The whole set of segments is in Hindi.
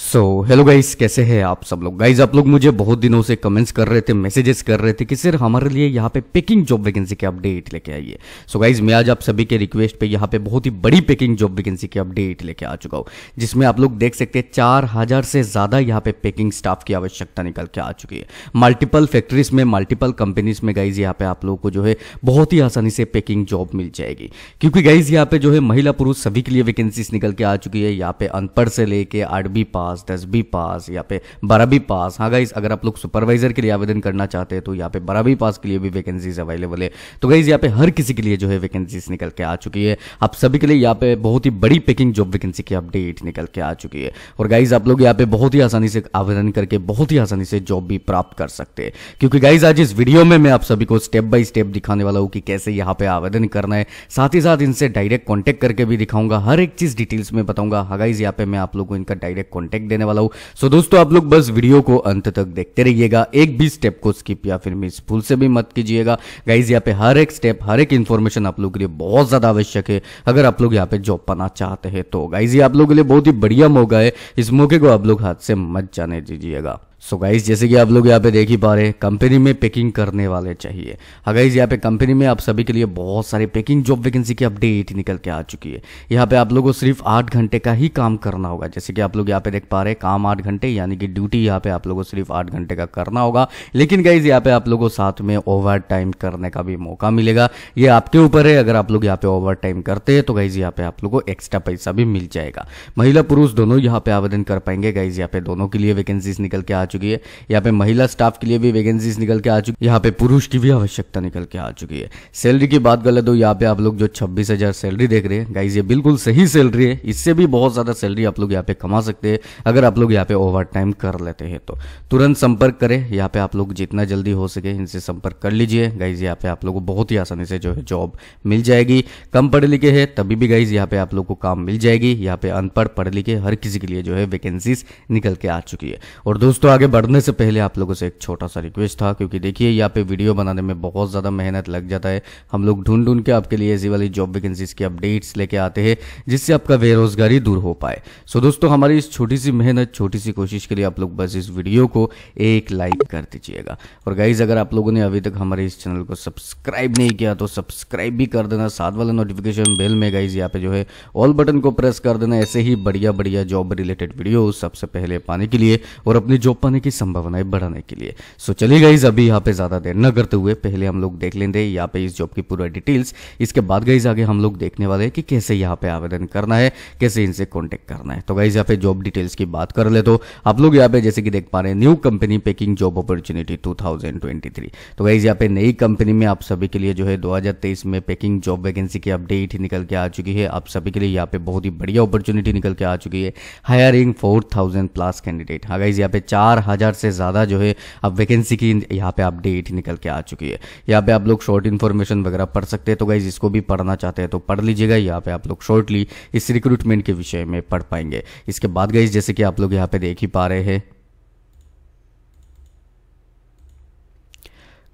सो हेलो गाइस कैसे हैं आप सब लोग गाइस आप लोग मुझे बहुत दिनों से कमेंट्स कर रहे थे मैसेजेस कर रहे थे कि सर हमारे लिए यहाँ पे पैकिंग जॉब वैकेंसी के अपडेट लेके आइए सो गाइस मैं आज आप सभी के रिक्वेस्ट पे यहाँ पे बहुत ही बड़ी पैकिंग जॉब वैकेंसी की अपडेट लेके आ चुका हूँ जिसमें आप लोग देख सकते हैं चार हजार से ज़्यादा यहाँ पे पैकिंग स्टाफ की आवश्यकता निकल के आ चुकी है मल्टीपल फैक्ट्रीज में मल्टीपल कंपनीज में गाइज यहाँ पे आप लोग को जो है बहुत ही आसानी से पैकिंग जॉब मिल जाएगी क्योंकि गाइज यहाँ पे जो है महिला पुरुष सभी के लिए वैकेंसीज निकल के आ चुकी है यहाँ पे अनपढ़ से लेके आरबी पास पास दस बी पास या पे बारह बी पास हाँ गाइज अगर आप लोग सुपरवाइजर के लिए आवेदन करना चाहते हैं तो यहाँ पे बारह बी पास के लिए भी वैकेंसीज अवेलेबल है तो गाइज यहाँ पे हर किसी के लिए जो है वैकेंसीज निकल के आ चुकी है आप सभी के लिए यहाँ पे बहुत ही बड़ी पिकिंग जॉब वैकेंसी की अपडेट निकल के आ चुकी है और गाइज आप लोग यहाँ पे बहुत ही आसानी से आवेदन करके बहुत ही आसानी से जॉब भी प्राप्त कर सकते हैं क्योंकि गाइज आज इस वीडियो में मैं आप सभी को स्टेप बाय स्टेप दिखाने वाला हूँ कि कैसे यहाँ पे आवेदन करना है साथ ही साथ इनसे डायरेक्ट कॉन्टेक्ट करके भी दिखाऊंगा हर एक चीज डिटेल्स में बताऊंगा हाँ गाइज यहाँ पे मैं आप लोगों को इनका डायरेक्ट कॉन्टेक्ट देने वाला हूँ सो दोस्तों आप लोग बस वीडियो को अंत तक देखते रहिएगा एक भी स्टेप को स्किप या फिर मिस भूल से भी मत कीजिएगा गाइज यहाँ पे हर एक स्टेप हर एक इन्फॉर्मेशन आप लोग के लिए बहुत ज़्यादा आवश्यक है अगर आप लोग यहाँ पे जॉब पाना चाहते हैं तो गाइज ये आप लोग के लिए बहुत ही बढ़िया मौका है इस मौके को आप लोग हाथ से मत जाने दीजिएगा सो so गाइज जैसे कि आप लोग यहाँ पे देख ही पा रहे हैं कंपनी में पैकिंग करने वाले चाहिए हाँ गाइज यहाँ पे कंपनी में आप सभी के लिए बहुत सारे पैकिंग जॉब वैकेंसी की अपडेट निकल के आ चुकी है यहाँ पे आप लोगों को सिर्फ आठ घंटे का ही काम करना होगा जैसे कि आप लोग यहाँ पे देख पा रहे हैं काम आठ घंटे यानी कि ड्यूटी यहाँ पे आप लोगों को सिर्फ आठ घंटे का करना होगा लेकिन गाइज यहाँ पे आप लोगों को साथ में ओवर टाइम करने का भी मौका मिलेगा ये आपके ऊपर है अगर आप लोग यहाँ पे ओवर टाइम करते हैं तो गाइज यहाँ पे आप लोग को एक्स्ट्रा पैसा भी मिल जाएगा महिला पुरुष दोनों यहाँ पे आवेदन कर पाएंगे गाइज यहाँ पे दोनों के लिए वैकेंसीज निकल के आ आ चुकी है यहाँ पे महिला स्टाफ के लिए भी वैकेंसीज निकल के आ चुकी है यहाँ पे पुरुष की भी आवश्यकता निकल के आ चुकी है सैलरी की बात गलत हो यहाँ पे आप लोग जो छब्बीस हजार सैलरी देख रहे हैं गाइज ये बिल्कुल सही सैलरी है इससे भी बहुत ज्यादा सैलरी आप लोग यहाँ पे कमा सकते हैं अगर आप लोग यहाँ पे ओवर टाइम कर लेते हैं तो तुरंत संपर्क करें यहाँ पे आप लोग जितना जल्दी हो सके इनसे संपर्क कर लीजिए गाइज यहाँ पे आप लोग को बहुत ही आसानी से जो है जॉब मिल जाएगी कम पढ़े लिखे है तभी भी गाइज यहाँ पे आप लोग को काम मिल जाएगी यहाँ पे अनपढ़ पढ़े लिखे हर किसी के लिए जो है वैकेंसीज निकल के आ चुकी है और दोस्तों आगे बढ़ने से पहले आप लोगों से एक छोटा सा रिक्वेस्ट था क्योंकि देखिए यहाँ पे वीडियो बनाने में बहुत ज़्यादा मेहनत लग जाता है हम लोग ढूंढ ढूंढ के आपके लिए ऐसी वाली जॉब वैकेंसीज की अपडेट्स लेके आते हैं जिससे आपका बेरोजगारी दूर हो पाए सो दोस्तों हमारी इस छोटी सी मेहनत छोटी सी कोशिश के लिए आप लोग बस इस वीडियो को एक लाइक कर दीजिएगा और गाइज अगर आप लोगों ने अभी तक हमारे इस चैनल को सब्सक्राइब नहीं किया तो सब्सक्राइब भी कर देना साथ वाला नोटिफिकेशन बेल में गाइज यहाँ पे जो है ऑल बटन को प्रेस कर देना ऐसे ही बढ़िया बढ़िया जॉब रिलेटेड वीडियो सबसे पहले पाने के लिए और अपनी जॉब पाने की संभावनाएं बढ़ाने के लिए सो चलिए गाइज अभी यहाँ पे ज्यादा देर न करते हुए पहले हम लोग देख लेंगे यहाँ पे इस जॉब की पूरा डिटेल्स इसके बाद गाइज आगे हम लोग देखने वाले हैं कि कैसे यहाँ पे आवेदन करना है कैसे इनसे कॉन्टेक्ट करना है तो गाइज यहाँ पे जॉब डिटेल्स की बात कर ले तो आप लोग यहाँ पे जैसे कि देख पा रहे हैं new company packing job opportunity too तो गाइज यहाँ पे नई कंपनी में आप सभी के लिए जो है दो में पेकिंग जॉब वैकेंसी की अपडेट निकल के आ चुकी है आप सभी के लिए यहाँ पे बहुत ही बढ़िया अपॉर्चुनिटी निकल के आ चुकी है hiring four thousand plus candidate हाँ गाइज यहाँ पे चार चार हज़ार से ज़्यादा जो है अब वैकेंसी की यहाँ पे अपडेट निकल के आ चुकी है यहाँ पे आप लोग शॉर्ट इन्फॉर्मेशन वगैरह पढ़ सकते हैं तो गाइज इसको भी पढ़ना चाहते हैं तो पढ़ लीजिएगा यहाँ पे आप लोग शॉर्टली इस रिक्रूटमेंट के विषय में पढ़ पाएंगे इसके बाद गाइज जैसे कि आप लोग यहाँ पे देख ही पा रहे हैं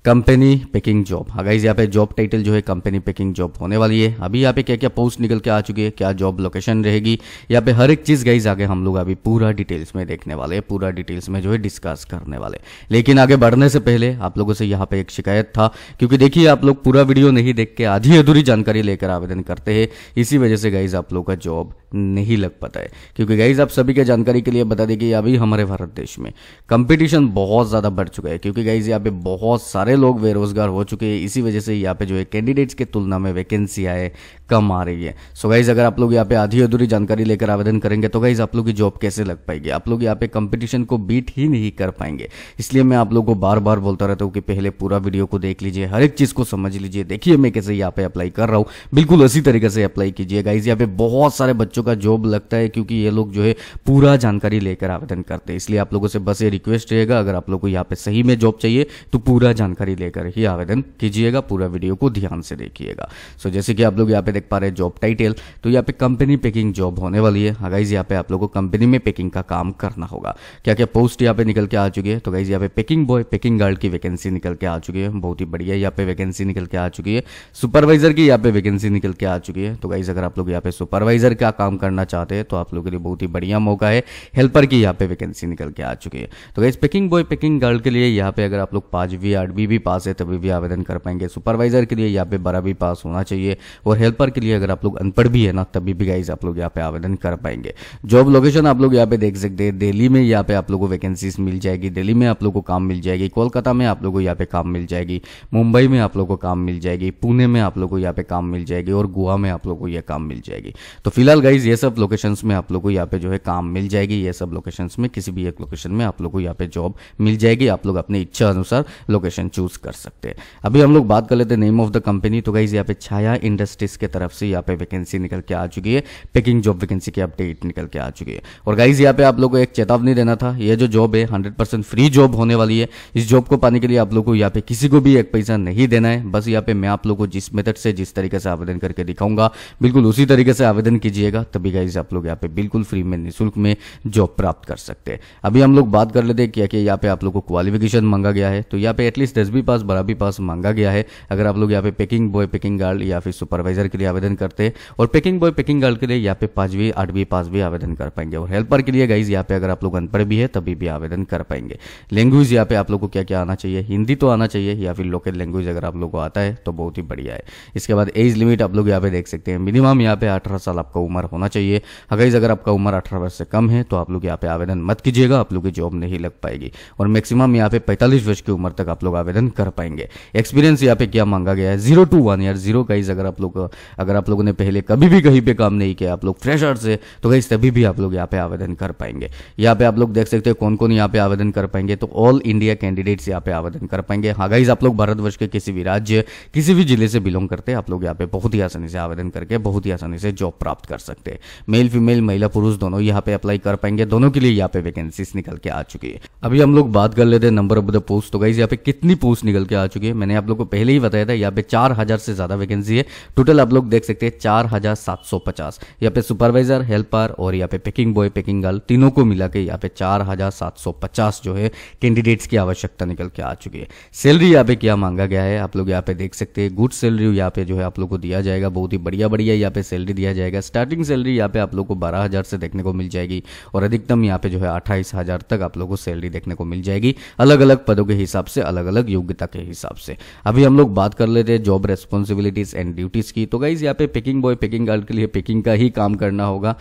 कंपनी पैकिंग जॉब अगर यहाँ पे जॉब टाइटल जो है कंपनी पैकिंग जॉब होने वाली है अभी यहाँ पे क्या क्या पोस्ट निकल के आ चुकी है क्या जॉब लोकेशन रहेगी यहाँ पे हर एक चीज़ गाइज आगे हम लोग अभी पूरा डिटेल्स में देखने वाले हैं पूरा डिटेल्स में जो है डिस्कस करने वाले लेकिन आगे बढ़ने से पहले आप लोगों से यहाँ पे एक शिकायत था क्योंकि देखिए आप लोग पूरा वीडियो नहीं देख के आधी अधूरी जानकारी लेकर आवेदन करते हैं इसी वजह से गाइज आप लोग का जॉब नहीं लग पाता है क्योंकि गाइज आप सभी के जानकारी के लिए बता दें कि अभी हमारे भारत देश में कंपटीशन बहुत ज़्यादा बढ़ चुका है क्योंकि गाइज यहाँ पे बहुत सारे सारे लोग बेरोजगार हो चुके हैं इसी वजह से यहाँ पे जो है कैंडिडेट्स के तुलना में वैकेंसी आए कम आ रही है सो गाइज अगर आप लोग यहाँ पे आधी अधूरी जानकारी लेकर आवेदन करेंगे तो गाइज आप लोग की जॉब कैसे लग पाएगी आप लोग यहाँ पे कंपटीशन को बीट ही नहीं कर पाएंगे इसलिए मैं आप लोग को बार बार बोलता रहता हूँ कि पहले पूरा वीडियो को देख लीजिए हर एक चीज को समझ लीजिए देखिए मैं कैसे यहाँ पे अप्लाई कर रहा हूँ बिल्कुल उसी तरीके से अप्लाई कीजिए गाइज यहाँ पे बहुत सारे बच्चों का जॉब लगता है क्योंकि ये लोग जो है पूरा जानकारी लेकर आवेदन करते हैं इसलिए आप लोगों से बस ये रिक्वेस्ट रहेगा अगर आप लोग को यहाँ पे सही में जॉब चाहिए तो पूरा जानकारी जानकारी लेकर ही आवेदन कीजिएगा पूरा वीडियो को ध्यान से देखिएगा सो जैसे कि आप लोग यहाँ पे देख पा रहे हैं जॉब टाइटल तो यहाँ पे कंपनी पैकिंग जॉब होने वाली है गाइज यहाँ पे आप लोगों को कंपनी में पैकिंग का काम करना होगा क्या क्या पोस्ट यहाँ पे निकल के आ चुकी है तो गाइज यहाँ पे पैकिंग बॉय पैकिंग गार्ड की वैकेंसी निकल के आ चुकी है बहुत ही बढ़िया यहाँ पे वैकेंसी निकल के आ चुकी है सुपरवाइजर की यहाँ पे वैकेंसी निकल के आ चुकी है तो गाइज अगर आप लोग यहाँ पे सुपरवाइजर का काम करना चाहते हैं तो आप लोगों के लिए बहुत ही बढ़िया मौका है हेल्पर की यहाँ पे वैकेंसी निकल के आ चुकी है तो guys packing boy packing guard के लिए यहाँ पे अगर आप लोग पांचवी आठवीं भी पास है तभी भी आवेदन कर पाएंगे सुपरवाइजर के लिए यहाँ पे बारहवीं पास होना चाहिए और हेल्पर के लिए अगर आप लोग अनपढ़ भी है ना तभी भी गाइज आप लोग यहाँ पे आवेदन कर पाएंगे जॉब लोकेशन आप लोग यहाँ पे देख सकते हैं दिल्ली में यहाँ पे आप लोगों को वैकेंसीज मिल जाएगी दिल्ली में आप लोग को काम मिल जाएगी कोलकाता में आप लोग को यहाँ पे काम मिल जाएगी मुंबई में आप लोग को काम मिल जाएगी पुणे में आप लोग को यहाँ पे काम मिल जाएगी और गोवा में आप लोग को यह काम मिल जाएगी तो फिलहाल गाइज ये सब लोकेशन में आप लोग को यहाँ पे जो है काम मिल जाएगी ये सब लोकेशन में किसी भी एक लोकेशन में आप लोग को यहाँ पे जॉब मिल जाएगी आप लोग अपनी इच्छा अनुसार लोकेशन चूज चूज कर सकते हैं अभी हम लोग बात कर लेते हैं नेम ऑफ द कंपनी तो गाइज यहाँ पे छाया इंडस्ट्रीज के तरफ से यहाँ पे वैकेंसी निकल के आ चुकी है पैकिंग जॉब वैकेंसी की अपडेट निकल के आ चुकी है और गाइज यहाँ पे आप लोग को एक चेतावनी देना था ये जो जॉब है हंड्रेड फ्री जॉब होने वाली है इस जॉब को पाने के लिए आप लोग को यहाँ पे किसी को भी एक पैसा नहीं देना है बस यहाँ पे मैं आप लोग को जिस मेथड से जिस तरीके से आवेदन करके दिखाऊंगा बिल्कुल उसी तरीके से आवेदन कीजिएगा तभी गाइज आप लोग यहाँ पे बिल्कुल फ्री में निःशुल्क में जॉब प्राप्त कर सकते हैं अभी हम लोग बात कर लेते हैं क्या कि यहाँ पे आप लोग को क्वालिफिकेशन मांगा गया है तो यहाँ पे एटलीस्ट दस भी पास बड़ा भी पास मांगा गया है अगर आप लोग यहाँ पे पैकिंग बॉय पैकिंग गार्ड या फिर सुपरवाइजर के लिए आवेदन करते हैं और पैकिंग बॉय पैकिंग गार्ड के लिए यहाँ पे पांचवी आठवीं पास भी आवेदन कर पाएंगे और हेल्पर के लिए गाइज यहाँ पे अगर आप लोग अनपढ़ भी है तभी भी आवेदन कर पाएंगे लैंग्वेज यहाँ पे आप लोग को क्या क्या आना चाहिए हिंदी तो आना चाहिए या फिर लोकल लैंग्वेज अगर आप लोग को आता है तो बहुत ही बढ़िया है इसके बाद एज लिमिट आप लोग यहाँ पे देख सकते हैं मिनिमम यहाँ पे अठारह साल आपका उम्र होना चाहिए अगर अगर आपका उम्र अठारह वर्ष से कम है तो आप लोग यहाँ पे आवेदन मत कीजिएगा आप लोग की जॉब नहीं लग पाएगी और मैक्सिमम यहाँ पे पैंतालीस वर्ष की उम्र तक आप लोग आवेदन आवेदन कर पाएंगे एक्सपीरियंस यहाँ पे क्या मांगा गया है जीरो टू वन यार जीरो गाइज अगर आप लोग अगर आप लोगों ने पहले कभी भी कहीं पे काम नहीं किया आप लोग फ्रेशर से तो गाइज तभी भी आप लोग यहाँ पे आवेदन कर पाएंगे यहाँ पे आप लोग देख सकते हो कौन कौन यहाँ पे आवेदन कर पाएंगे तो ऑल इंडिया कैंडिडेट्स यहाँ पे आवेदन कर पाएंगे हाँ गाइज आप लोग भारतवर्ष के किसी भी राज्य किसी भी जिले से बिलोंग करते हैं आप लोग यहाँ पे बहुत ही आसानी से आवेदन करके बहुत ही आसानी से जॉब प्राप्त कर सकते हैं मेल फीमेल महिला पुरुष दोनों यहाँ पे अप्लाई कर पाएंगे दोनों के लिए यहाँ पे वैकेंसीज निकल के आ चुकी है अभी हम लोग बात कर लेते हैं नंबर ऑफ द पोस्ट तो गाइज यहाँ पे कितनी पोस्ट निकल के आ चुकी है मैंने आप लोग को पहले ही बताया था यहाँ पे चार हजार से ज्यादा वैकेंसी है टोटल आप लोग देख सकते हैं चार हजार सात सौ पचास यहाँ पे सुपरवाइजर हेल्पर और यहाँ पे पैकिंग बॉय पैकिंग गर्ल तीनों को मिला के यहाँ पे चार हजार सात सौ पचास जो है कैंडिडेट्स की आवश्यकता निकल के आ चुकी है सैलरी यहाँ पे क्या मांगा गया है आप लोग यहाँ पे देख सकते हैं गुड सैलरी यहाँ पे जो है आप लोग को दिया जाएगा बहुत ही बढ़िया बढ़िया यहाँ पे सैलरी दिया जाएगा स्टार्टिंग सैलरी यहाँ पे आप लोग को बारह हजार से देखने को मिल जाएगी और अधिकतम यहाँ पे जो है अट्ठाईस हजार तक आप लोग को सैलरी देखने को मिल जाएगी अलग अलग पदों के हिसाब से अलग अलग योग्यता के हिसाब से अभी हम लोग बात कर लेते हैं जॉब रेस्पॉन्सिबिलिटीज एंड ड्यूटीज की तो गाइज यहाँ पे पिकिंग बॉय पिकिंग गर्ल के लिए पिकिंग का ही काम करना होगा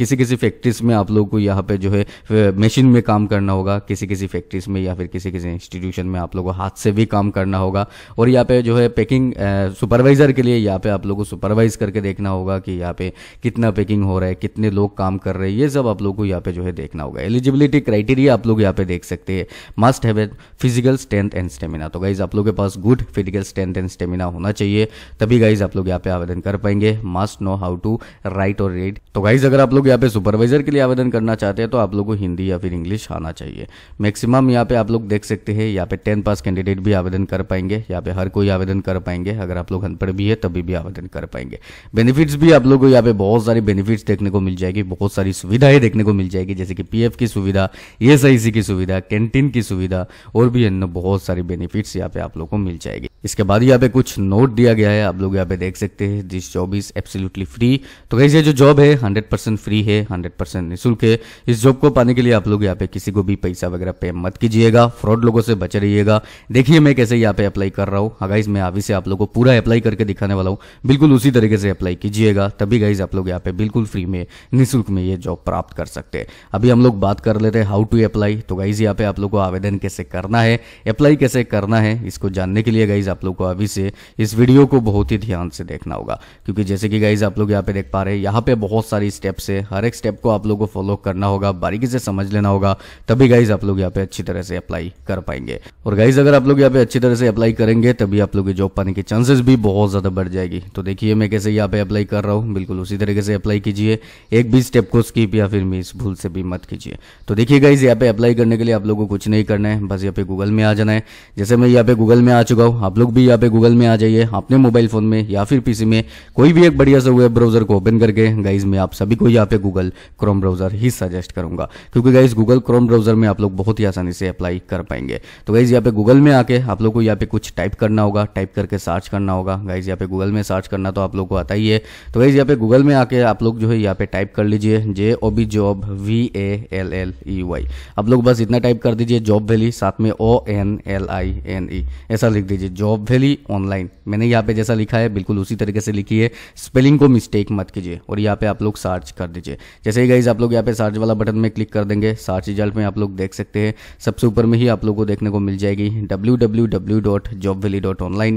किसी किसी फैक्ट्रीज में आप लोग को यहाँ पे जो है मशीन में काम करना होगा किसी किसी फैक्ट्रीज में या फिर किसी किसी इंस्टीट्यूशन में आप लोग को हाथ से भी काम करना होगा और यहाँ पे जो है पैकिंग सुपरवाइजर के लिए यहाँ पे आप लोग को सुपरवाइज करके देखना होगा कि यहाँ पे कितना पैकिंग हो रहा है कितने लोग काम कर रहे हैं ये सब आप लोग को यहाँ पे जो है देखना होगा एलिजिबिलिटी क्राइटेरिया आप लोग यहाँ पे देख सकते हैं must have a physical strength and stamina तो गाइज आप लोग के पास good physical strength and stamina होना चाहिए तभी गाइज आप लोग यहाँ पे आवेदन कर पाएंगे must know how to write और रीड तो गाइज अगर आप लोग यहाँ पे सुपरवाइजर के लिए आवेदन करना चाहते हैं तो आप लोग को हिंदी या फिर इंग्लिश आना चाहिए मैक्सिमम यहाँ पे आप लोग देख सकते हैं यहाँ पे टेन पास कैंडिडेट भी आवेदन कर पाएंगे यहाँ पे हर कोई आवेदन कर पाएंगे अगर आप लोग अनपढ़ भी है तभी भी आवेदन कर पाएंगे बेनिफिट्स भी आप लोग को यहाँ पे बहुत सारे बेनिफिट्स देखने को मिल जाएगी बहुत सारी सुविधाएं देखने को मिल जाएगी जैसे कि पीएफ की सुविधा ईएसआईसी e की सुविधा कैंटीन की सुविधा और भी अन्य बहुत सारी बेनिफिट्स यहाँ पे आप लोग को मिल जाएगी इसके बाद यहाँ पे कुछ नोट दिया गया है आप लोग यहाँ पे देख सकते हैं this job is absolutely free तो कैसे ये जो जॉब है 100 परसेंट फ्री है 100 परसेंट निःशुल्क है इस जॉब को पाने के लिए आप लोग यहाँ पे किसी को भी पैसा वगैरह पे मत कीजिएगा फ्रॉड लोगों से बच रहिएगा देखिए मैं कैसे यहाँ पे अप्लाई कर रहा हूँ गाइज हाँ मैं अभी से आप लोग को पूरा अप्लाई करके दिखाने वाला हूँ बिल्कुल उसी तरीके से अप्लाई कीजिएगा तभी गाइज आप लोग यहाँ पे बिल्कुल फ्री में निःशुल्क में ये जॉब प्राप्त कर सकते हैं अभी हम लोग बात कर लेते हैं हाउ टू अप्लाई तो गाइज यहाँ पे आप लोग को आवेदन कैसे करना है अप्लाई कैसे करना है इसको जानने के लिए गाइज आप लोग को अभी से इस वीडियो को बहुत ही ध्यान से देखना होगा क्योंकि जैसे कि गाइज आप लोग यहाँ पे देख पा रहे हैं यहाँ पे बहुत सारी स्टेप्स है हर एक स्टेप को आप लोग को फॉलो करना होगा बारीकी से समझ लेना होगा तभी गाइज आप लोग यहाँ पे अच्छी तरह से अप्लाई कर पाएंगे और गाइज अगर आप लोग यहाँ पे अच्छी तरह से अप्लाई करेंगे तभी आप लोग जॉब पाने के चांसेस भी बहुत ज्यादा बढ़ जाएगी तो देखिए मैं कैसे यहाँ पे अप्लाई कर रहा हूँ बिल्कुल उसी तरीके से अप्लाई कीजिए एक भी स्टेप को स्कीप या फिर मिस भूल से भी मत कीजिए तो देखिए गाइज यहाँ पे अप्लाई करने के लिए आप लोगों को कुछ नहीं करना है बस यहाँ पे गूगल में आ जाना है जैसे मैं यहाँ पे गूगल में आ चुका हूँ आप लोग भी यहाँ पे गूगल में आ जाइए अपने मोबाइल फोन में या फिर पीसी में कोई भी एक बढ़िया सा वेब ब्राउजर को ओपन करके गाइज मैं आप सभी को यहाँ पे गूगल क्रोम ब्राउजर ही सजेस्ट करूंगा क्योंकि गाइज गूगल क्रोम ब्राउजर में आप लोग बहुत ही आसानी से अप्लाई कर पाएंगे तो गाइज यहाँ पे गूगल में आके आप लोग को यहाँ पे कुछ टाइप करना होगा टाइप करके सर्च करना होगा गाइज यहाँ पे गूगल में सर्च करना तो आप लोग को आता ही है तो गाइज यहाँ पे गूगल में आके आप लोग जो है यहाँ पे टाइप कर लीजिए J O B job V A L L E Y आप लोग बस इतना टाइप कर दीजिए जॉब वैली साथ में O N L I I N E ऐसा लिख दीजिए जॉब वैली ऑनलाइन मैंने यहाँ पे जैसा लिखा है बिल्कुल उसी तरीके से लिखी है स्पेलिंग को मिस्टेक मत कीजिए और यहाँ पे आप लोग सर्च कर दीजिए जैसे ही गाइज आप लोग यहाँ पे सर्च वाला बटन में क्लिक कर देंगे सर्च रिजल्ट में आप लोग देख सकते हैं सबसे ऊपर में ही आप लोग को देखने को मिल जाएगी डब्ल्यू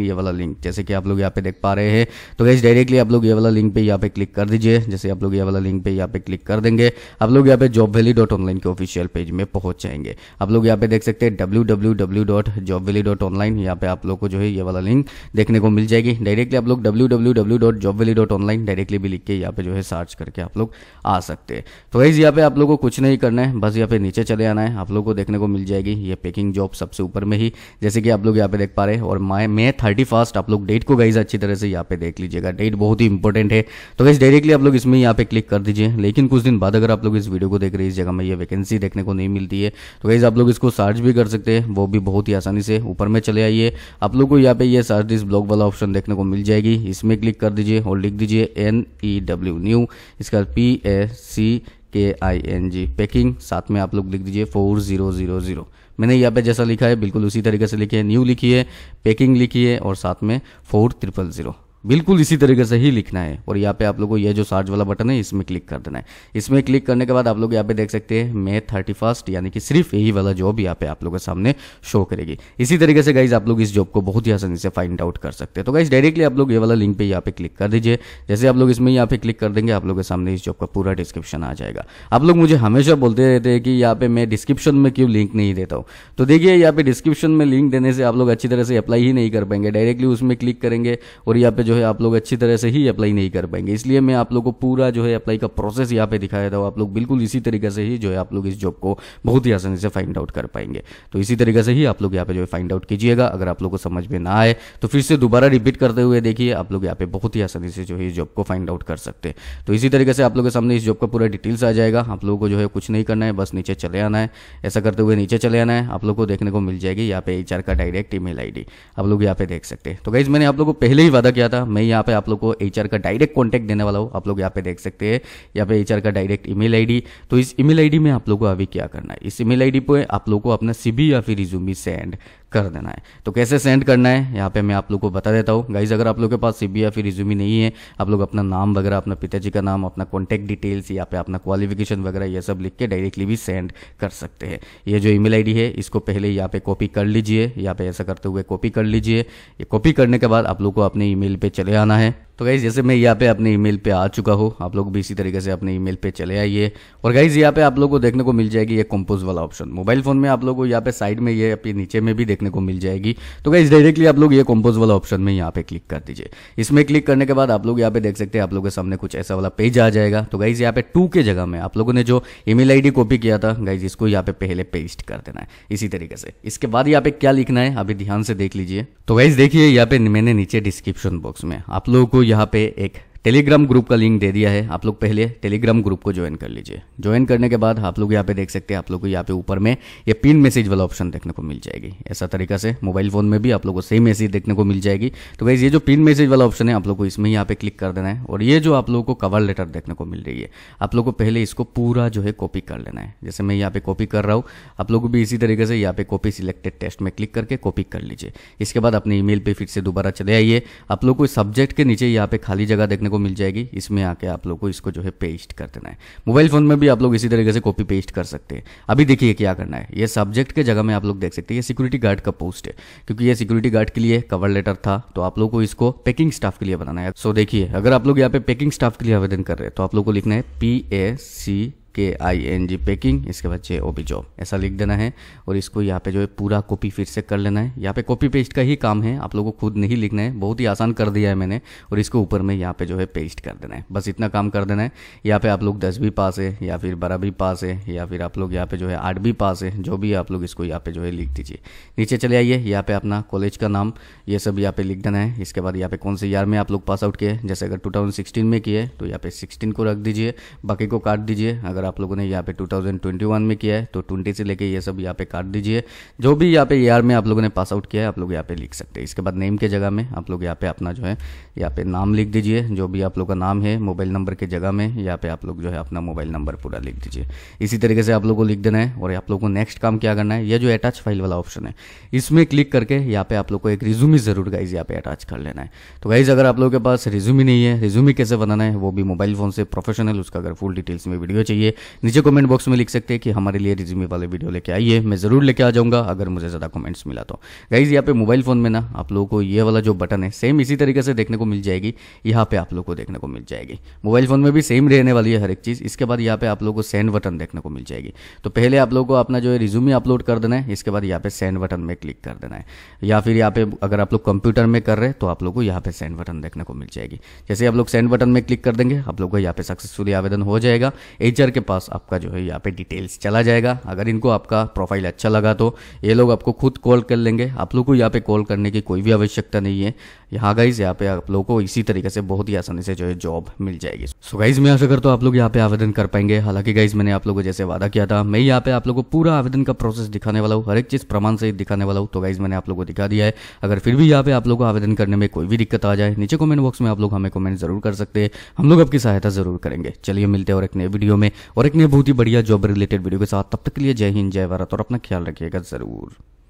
ये वाला लिंक जैसे कि आप लोग यहाँ पे देख पा रहे हैं तो गाइज डायरेक्टली आप लोग ये वाला लिंक पे यहाँ पे क्लिक कर दीजिए जैसे आप लोग ये वाला लिंक पे यहाँ पे क्लिक कर देंगे आप लोग यहाँ पे जॉब के ऑफिशियल पेज में पहुंच जाएंगे आप लोग यहाँ पे देख सकते हैं W W W dot job valley dot online यहाँ पे आप लोग को जो है ये वाला लिंक देखने को मिल जाएगी डायरेक्टली आप लोग W W W dot job valley dot online directly भी लिख के यहाँ पे जो है सर्च करके आप लोग आ सकते हैं तो वाइज यहाँ पे आप लोग को कुछ नहीं करना है बस यहाँ पे नीचे चले आना है आप लोग को देखने को मिल जाएगी ये पैकिंग जॉब सबसे ऊपर में ही जैसे कि आप लोग यहाँ पे देख पा रहे हैं और माई मे थर्टी फर्स्ट आप लोग डेट को गाइज अच्छी तरह से यहाँ पे देख लीजिएगा डेट बहुत ही इंपॉर्टेंट है तो गाइज डायरेक्टली आप लोग इसमें यहाँ पे क्लिक कर दीजिए लेकिन कुछ दिन बाद अगर आप लोग इस वीडियो को देख रहे हैं इस जगह में ये वैकेंसी देखने को नहीं मिलती है तो गाइज आप लोग इसको सर्च भी कर सकते हैं वो भी बहुत ही आसानी आसानी से ऊपर में चले आइए आप लोग को यहाँ पे ये सर्च डिस्क ब्लॉक वाला ऑप्शन देखने को मिल जाएगी इसमें क्लिक कर दीजिए और लिख दीजिए एन ई डब्ल्यू न्यू इसका P A C K I N G packing साथ में आप लोग लिख दीजिए फोर जीरो जीरो जीरो मैंने यहाँ पे जैसा लिखा है बिल्कुल उसी तरीके से लिखिए न्यू लिखिए पैकिंग लिखिए और साथ में फोर ट्रिपल जीरो बिल्कुल इसी तरीके से ही लिखना है और यहाँ पे आप लोगों को यह जो सर्च वाला बटन है इसमें क्लिक कर देना है इसमें क्लिक करने के बाद आप लोग यहाँ पे देख सकते हैं मे थर्टी फर्स्ट यानी कि सिर्फ यही वाला जॉब यहाँ पे आप लोगों के सामने शो करेगी इसी तरीके से गाइज आप लोग इस जॉब को बहुत ही आसानी से फाइंड आउट कर सकते हैं तो गाइज डायरेक्टली आप लोग ये वाला लिंक पे यहाँ पे क्लिक कर दीजिए जैसे आप लोग इसमें यहाँ पे क्लिक कर देंगे आप लोग के सामने इस जॉब का पूरा डिस्क्रिप्शन आ जाएगा आप लोग मुझे हमेशा बोलते रहते हैं कि यहाँ पे मैं डिस्क्रिप्शन में क्यों लिंक नहीं देता हूँ तो देखिए यहाँ पे डिस्क्रिप्शन में लिंक देने से आप लोग अच्छी तरह से अप्लाई ही नहीं कर पाएंगे डायरेक्टली उसमें क्लिक करेंगे और यहाँ पे जो है आप लोग अच्छी तरह से ही अप्लाई नहीं कर पाएंगे इसलिए मैं आप लोग को पूरा जो है अप्लाई का प्रोसेस यहाँ पे दिखाया था आप लोग बिल्कुल इसी तरीके से ही जो है आप लोग इस जॉब को बहुत ही आसानी से फाइंड आउट कर पाएंगे तो इसी तरीके से ही आप लोग यहाँ पे जो है फाइंड आउट कीजिएगा अगर आप लोग को समझ में ना आए तो फिर से दोबारा रिपीट करते हुए देखिए आप लोग यहाँ पे बहुत ही आसानी से जो है इस जॉब को फाइंड आउट कर सकते हैं तो इसी तरीके से आप लोग के सामने इस जॉब का पूरा डिटेल्स आ जाएगा आप लोगों को जो है कुछ नहीं करना है बस नीचे चले आना है ऐसा करते हुए नीचे चले आना है आप लोग को देखने को मिल जाएगी यहाँ पे एच का डायरेक्ट ईमेल आईडी आप लोग यहाँ पे देख सकते हैं तो गाइज मैंने आप लोग को पहले ही वादा किया था रहेगा मैं यहाँ पे आप लोग को एच का डायरेक्ट कॉन्टैक्ट देने वाला हूँ आप लोग यहाँ पे देख सकते हैं यहाँ पे एच का डायरेक्ट ईमेल आईडी तो इस ईमेल आईडी में आप लोग को अभी क्या करना है इस ईमेल आईडी पे आप लोग को अपना सीबी या फिर रिज्यूमी सेंड कर देना है तो कैसे सेंड करना है यहाँ पे मैं आप लोग को बता देता हूँ गाइज अगर आप लोग के पास सी या फिर रिज्यूमी नहीं है आप लोग अपना नाम वगैरह अपना पिताजी का नाम अपना कॉन्टैक्ट डिटेल्स यहाँ पे अपना क्वालिफिकेशन वगैरह ये सब लिख के डायरेक्टली भी सेंड कर सकते हैं ये जो ईमेल आईडी है इसको पहले यहाँ पे कॉपी कर लीजिए यहाँ पे ऐसा करते हुए कॉपी कर लीजिए ये कॉपी करने के बाद आप लोग को अपने ई पे चले आना है तो गाइज़ जैसे मैं यहाँ पे अपने ईमेल पे आ चुका हूँ आप लोग भी इसी तरीके से अपने ईमेल पे चले आइए और गाइज़ यहाँ पे आप लोगों को देखने को मिल जाएगी ये कंपोज वाला ऑप्शन मोबाइल फोन में आप लोगों को यहाँ पे साइड में ये अपने नीचे में भी देखने को मिल जाएगी तो गाइज़ डायरेक्टली आप लोग ये कंपोज वाला ऑप्शन में यहाँ पे क्लिक कर दीजिए इसमें क्लिक करने के बाद आप लोग यहाँ पे देख सकते हैं आप लोग के सामने कुछ ऐसा वाला पेज आ जाएगा तो गाइज़ यहाँ पे टू के जगह में आप लोगों ने जो ईमेल आईडी कॉपी किया था गाइज इसको यहाँ पे पहले पेस्ट कर देना है इसी तरीके से इसके बाद यहाँ पे क्या लिखना है अभी ध्यान से देख लीजिए तो गाइज देखिए यहाँ पे मैंने नीचे डिस्क्रिप्शन बॉक्स में आप लोगों को यहाँ पे एक टेलीग्राम ग्रुप का लिंक दे दिया है आप लोग पहले टेलीग्राम ग्रुप को ज्वाइन कर लीजिए ज्वाइन करने के बाद आप लोग यहाँ पे देख सकते हैं आप लोग को यहाँ पे ऊपर में ये पिन मैसेज वाला ऑप्शन देखने को मिल जाएगी ऐसा तरीका से मोबाइल फोन में भी आप लोग को सेम मैसेज देखने को मिल जाएगी तो वैसे ये जो पिन मैसेज वाला ऑप्शन है आप लोग को इसमें यहाँ पे क्लिक कर देना है और ये जो आप लोग को कवर लेटर देखने को मिल रही है आप लोग को पहले इसको पूरा जो है कॉपी कर लेना है जैसे मैं यहाँ पे कॉपी कर रहा हूँ आप लोग भी इसी तरीके से यहाँ पे कॉपी सिलेक्टेड टेस्ट में क्लिक करके कॉपी कर लीजिए इसके बाद अपने ईमेल पे फिर से दोबारा चले आइए आप लोग को सब्जेक्ट के नीचे यहाँ पे खाली जगह देखने को मिल जाएगी इसमें आके आप लोग को इसको जो है पेस्ट कर देना है मोबाइल फ़ोन में भी आप लोग इसी तरीके से कॉपी पेस्ट कर सकते हैं अभी देखिए क्या करना है ये सब्जेक्ट के जगह में आप लोग देख सकते हैं ये सिक्योरिटी गार्ड का पोस्ट है क्योंकि ये सिक्योरिटी गार्ड के लिए कवर लेटर था तो आप लोग को इसको पैकिंग स्टाफ के लिए बनाना है सो देखिए अगर आप लोग यहाँ पे पैकिंग स्टाफ के लिए आवेदन कर रहे हैं तो आप लोग को लिखना है P A C K I N G packing इसके बाद जे ओ बी जॉब ऐसा लिख देना है और इसको यहाँ पे जो है पूरा कॉपी फिर से कर लेना है यहाँ पे कॉपी पेस्ट का ही काम है आप लोगों को खुद नहीं लिखना है बहुत ही आसान कर दिया है मैंने और इसको ऊपर में यहाँ पे जो है पेस्ट कर देना है बस इतना काम कर देना है यहाँ पे आप लोग दस भी पास है या फिर बारह भी पास है या फिर आप लोग यहाँ पे जो है आठ भी पास है जो भी आप लोग इसको यहाँ पे जो है लिख दीजिए नीचे चले आइए यहाँ पे अपना कॉलेज का नाम ये सब यहाँ पे लिख देना है इसके बाद यहाँ पे कौन से ईयर में आप लोग पास आउट किए जैसे अगर टू में किए तो यहाँ पे सिक्सटीन को रख दीजिए बाकी को काट दीजिए अगर अगर आप लोगों ने यहाँ पे 2021 में किया है तो 20 से लेके ये सब यहाँ पे काट दीजिए जो भी यहाँ पे ईयर में आप लोगों ने पास आउट किया है आप लोग यहाँ पे लिख सकते हैं इसके बाद नेम के जगह में आप लोग यहाँ पे अपना जो है यहाँ पे नाम लिख दीजिए जो भी आप लोग का नाम है मोबाइल नंबर के जगह में यहाँ पे आप लोग जो है अपना मोबाइल नंबर पूरा लिख दीजिए इसी तरीके से आप लोग को लिख देना है और आप लोग को नेक्स्ट काम क्या करना है यह जो अटैच फाइल वाला ऑप्शन है इसमें क्लिक करके यहाँ पे आप लोग को एक रिज्यूमी जरूर गाइज यहाँ पे अटैच कर लेना है तो गाइज अगर आप लोग के पास रिज्यूमी नहीं है रिज्यूमी कैसे बनाना है वो भी मोबाइल फोन से प्रोफेशनल उसका अगर फुल डिटेल्स में वीडियो चाहिए चाहिए नीचे कमेंट बॉक्स में लिख सकते हैं कि हमारे लिए रिज्यूमे वाले वीडियो लेके आइए मैं ज़रूर लेके आ जाऊंगा अगर मुझे ज़्यादा कमेंट्स मिला तो गाइज यहाँ पे मोबाइल फ़ोन में ना आप लोगों को ये वाला जो बटन है सेम इसी तरीके से देखने को मिल जाएगी यहाँ पे आप लोग को देखने को मिल जाएगी मोबाइल फ़ोन में भी सेम रहने वाली है हर एक चीज़ इसके बाद यहाँ पे आप लोग को सेंड बटन देखने को मिल जाएगी तो पहले आप लोग को अपना जो है रिज्यूमे अपलोड कर देना है इसके बाद यहाँ पे सेंड बटन में क्लिक कर देना है या फिर यहाँ पे अगर आप लोग कंप्यूटर में कर रहे तो आप लोग को यहाँ पे सेंड बटन देखने को मिल जाएगी जैसे आप लोग सेंड बटन में क्लिक कर देंगे आप लोग को यहाँ पे सक्सेसफुली आवेदन हो जाएगा एचआर के के पास आपका जो है यहाँ पे डिटेल्स चला जाएगा अगर इनको आपका प्रोफाइल अच्छा लगा तो ये लोग आपको खुद कॉल कर लेंगे आप लोग को यहाँ पे कॉल करने की कोई भी आवश्यकता नहीं है यहाँ गाइज यहाँ पे आप लोग को इसी तरीके से बहुत ही आसानी से जो है जॉब मिल जाएगी सो गाइज मैं आशा करता हूँ आप लोग यहाँ पे आवेदन कर पाएंगे हालांकि गाइज मैंने आप लोगों को जैसे वादा किया था मैं यहाँ पे आप लोग को पूरा आवेदन का प्रोसेस दिखाने वाला हूँ हर एक चीज प्रमाण से दिखाने वाला हूँ तो गाइज मैंने आप लोग को दिखा दिया है अगर फिर भी यहाँ पे आप लोग को आवेदन करने में कोई भी दिक्कत आ जाए नीचे कॉमेंट बॉक्स में आप लोग हमें कॉमेंट जरूर कर सकते हैं हम लोग आपकी सहायता जरूर करेंगे चलिए मिलते और एक नए वीडियो में और एक नए बहुत ही बढ़िया जॉब रिलेटेड वीडियो के साथ तब तक के लिए जय हिंद जय भारत और अपना ख्याल रखिएगा जरूर